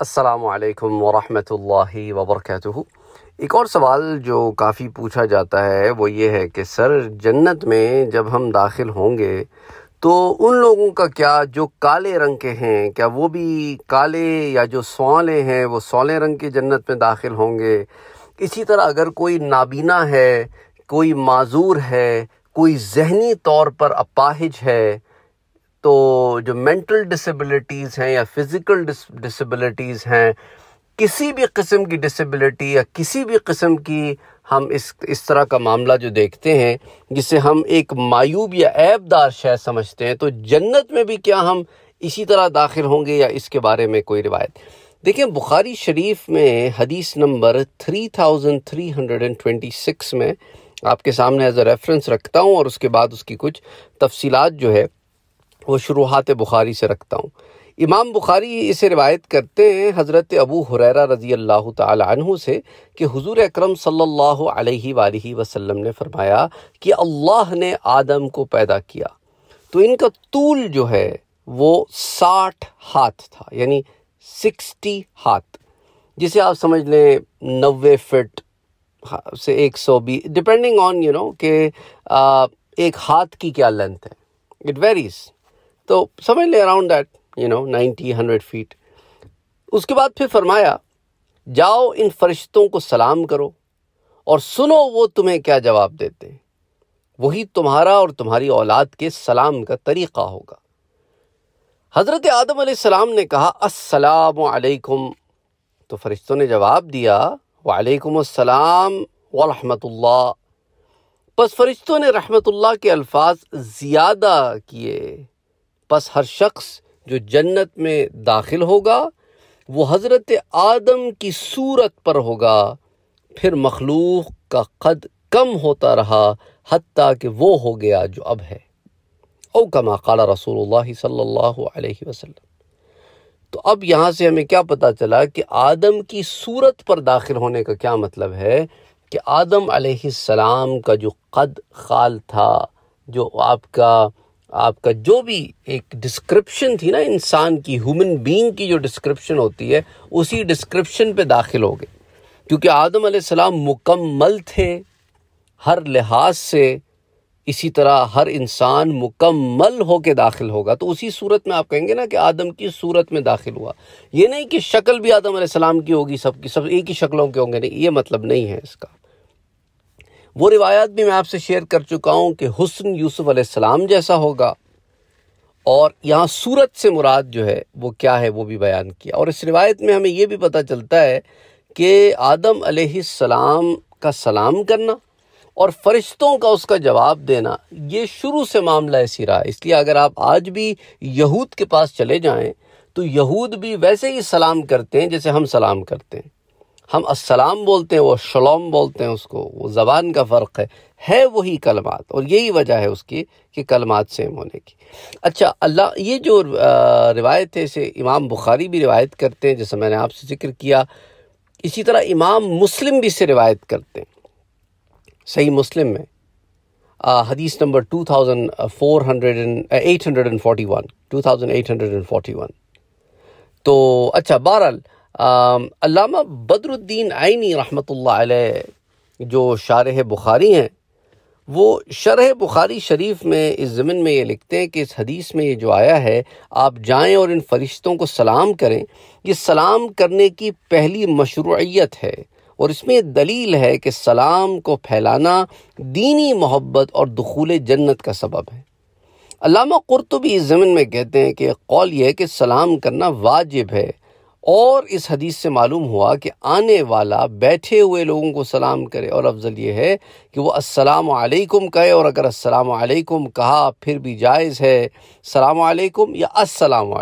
असलकम वरहि वबरक एक और सवाल जो काफ़ी पूछा जाता है वो ये है कि सर जन्नत में जब हम दाखिल होंगे तो उन लोगों का क्या जो काले रंग के हैं क्या वो भी काले या जो सौले हैं वो सौले रंग के जन्नत में दाखिल होंगे इसी तरह अगर कोई नाबीना है कोई माजूर है कोई जहनी तौर पर अपाहिज है तो जो मेंटल डिसेबिलिटीज़ हैं या फिज़िकल डिसेबिलिटीज़ हैं किसी भी किस्म की डिसेबिलिटी या किसी भी किस्म की हम इस इस तरह का मामला जो देखते हैं जिसे हम एक मायूब या ऐबदार शह समझते हैं तो जन्नत में भी क्या हम इसी तरह दाखिल होंगे या इसके बारे में कोई रिवायत देखिए बुखारी शरीफ में हदीस नंबर 3326 में आपके सामने एज अ रेफरेंस रखता हूँ और उसके बाद उसकी कुछ तफसीलात जो है वो शुरुआत बुखारी से रखता हूँ इमाम बुखारी इसे रिवायत करते हैं हज़रत अबू हुररा रज़ी अल्लाह तहु से कि हुजूर अकरम सल्लल्लाहु अलैहि वसल्लम ने फरमाया कि अल्लाह ने आदम को पैदा किया तो इनका तूल जो है वो साठ हाथ था यानी सिक्सटी हाथ जिसे आप समझ लें नबे फिट हाँ, से एक सौ बीस डिपेंडिंग ऑन यू नो कि एक हाथ की क्या लेंथ है इट वेरीज़ तो समझ लें around that you know ninety hundred feet उसके बाद फिर फरमाया जाओ इन फरिश्तों को सलाम करो और सुनो वो तुम्हें क्या जवाब देते हैं वही तुम्हारा और तुम्हारी औलाद के सलाम का तरीक़ा होगा हज़रत आदम सलाम ने कहा असलकुम तो फरिश्तों ने जवाब दिया वालेकुमसलाम वरहमतुल्ला बस फरिश्तों ने रहमतुल्लाह के अल्फाज ज़्यादा किए बस हर शख्स जो जन्नत में दाखिल होगा वो हज़रत आदम की सूरत पर होगा फिर मखलूक का कद कम होता रहा हती कि वो हो गया जो अब है ओ कमा काला रसूल सल्ला वसलम तो अब यहाँ से हमें क्या पता चला कि आदम की सूरत पर दाखिल होने का क्या मतलब है कि आदम सलाम का जो कद खाल था जो आपका आपका जो भी एक डिस्क्रिप्शन थी ना इंसान की ह्यूमन बीइंग की जो डिस्क्रिप्शन होती है उसी डिस्क्रिप्शन पे दाखिल हो गए क्योंकि आदम सलाम मुकम्मल थे हर लिहाज से इसी तरह हर इंसान मुकम्मल होके दाखिल होगा तो उसी सूरत में आप कहेंगे ना कि आदम की सूरत में दाखिल हुआ ये नहीं कि शक्ल भी आदम सलाम की होगी सबकी सब एक ही शक्लों के होंगे नहीं ये मतलब नहीं है इसका वो रिवायत भी मैं आपसे शेयर कर चुका हूँ कि हुसन यूसुफ अलैहिस्सलाम जैसा होगा और यहाँ सूरत से मुराद जो है वो क्या है वो भी बयान किया और इस रिवायत में हमें ये भी पता चलता है कि आदम अलैहिस्सलाम का सलाम करना और फरिश्तों का उसका जवाब देना ये शुरू से मामला ऐसी रहा इसलिए अगर आप आज भी यहूद के पास चले जाएं तो यहूद भी वैसे ही सलाम करते हैं जैसे हम सलाम करते हैं हम असलम बोलते हैं वो शलोम बोलते हैं उसको वो ज़बान का फ़र्क है है वही कलमात और यही वजह है उसकी कि कलमात सेम होने की अच्छा अल्लाह ये जो रिवायत है इसे इमाम बुखारी भी रिवायत करते हैं जैसे मैंने आपसे जिक्र किया इसी तरह इमाम मुस्लिम भी इसे रिवायत करते हैं सही मुस्लिम में हदीस number two thousand four hundred and eight hundred and forty one two thousand eight hundred and forty one तो अच्छा बहरहाल अलामा बदरुद्दीन आइनी रहमत जो शारह बुखारी हैं वो शरह बुखारी शरीफ में इस ज़मीन में ये लिखते हैं कि इस हदीस में ये जो आया है आप जाएं और इन फरिश्तों को सलाम करें ये सलाम करने की पहली मशरूत है और इसमें दलील है कि सलाम को फैलाना दीनी मोहब्बत और दखूल जन्नत का सबब है अलामा कुरतुबी इस ज़मीन में कहते हैं कि कौल यह है कि सलाम करना वाजिब है और इस हदीस से मालूम हुआ कि आने वाला बैठे हुए लोगों को सलाम करे और अफजल ये है कि वह अस्सलाम कहे और अगर अस्सलाम कहा फिर भी जायज़ है सलाम या अस्सलाम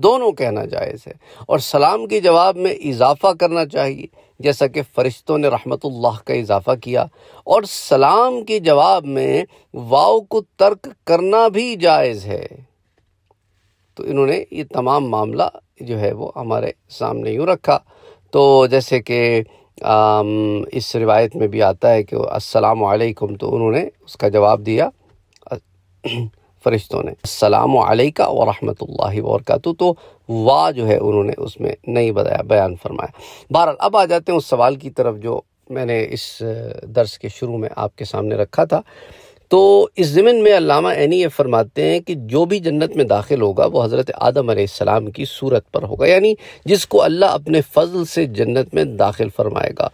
दोनों कहना जायज़ है और सलाम के जवाब में इजाफ़ा करना चाहिए जैसा कि फ़रिश्तों ने रहमतुल्लाह का इजाफ़ा किया और सलाम के जवाब में वाव को तर्क करना भी जायज़ है तो इन्होंने ये तमाम मामला जो है वो हमारे सामने यूँ रखा तो जैसे कि इस रिवायत में भी आता है कि अस्सलाम वालेकुम तो उन्होंने उसका जवाब दिया फरिश्तों ने सलाम अलैका और रहमतुल्लाहि व तो वाह जो है उन्होंने उसमें नहीं बताया बयान फरमाया बहरहाल अब आ जाते हैं उस सवाल की तरफ जो मैंने इस दर्स के शुरू में आपके सामने रखा था तो इस ज़मीन में अलामा ऐनी ये फरमाते हैं कि जो भी जन्नत में दाखिल होगा वो हज़रत आदम आसमाम की सूरत पर होगा यानी जिसको अल्लाह अपने फ़जल से जन्नत में दाखिल फरमाएगा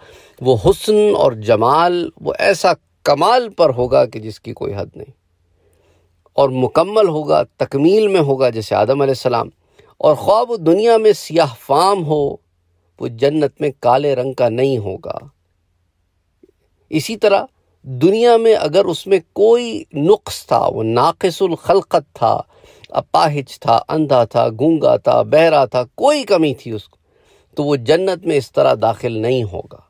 वो हसन और जमाल वो ऐसा कमाल पर होगा कि जिसकी कोई हद नहीं और मुकम्मल होगा तकमील में होगा जैसे आदम सलाम और ख्वाब दुनिया में सियाह फाम हो वो जन्नत में काले रंग का नहीं होगा इसी तरह दुनिया में अगर उसमें कोई नुक्स था वो खलकत था अपाहिज था अंधा था गूंगा था बहरा था कोई कमी थी उसको तो वो जन्नत में इस तरह दाखिल नहीं होगा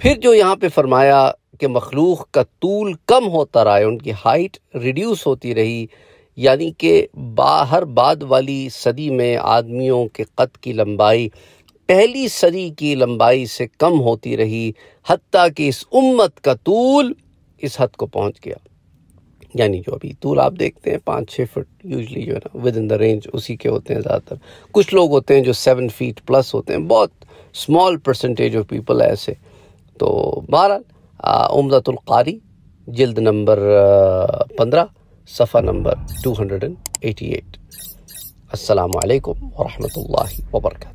फिर जो यहाँ पे फरमाया कि मखलूक का तूल कम होता रहा है उनकी हाइट रिड्यूस होती रही यानी कि बाहर बाद वाली सदी में आदमियों के कद की लंबाई पहली सदी की लंबाई से कम होती रही हती कि इस उम्मत का तूल इस हद को पहुंच गया यानी जो अभी तूल आप देखते हैं पाँच छः फुट यूजली जो है ना विद इन द रेंज उसी के होते हैं ज़्यादातर कुछ लोग होते हैं जो सेवन फीट प्लस होते हैं बहुत स्मॉल परसेंटेज ऑफ पीपल ऐसे तो बारह उमदतुल्कारी जल्द नंबर पंद्रह सफ़ा number two hundred and eighty eight असलकम वरहमल वर्का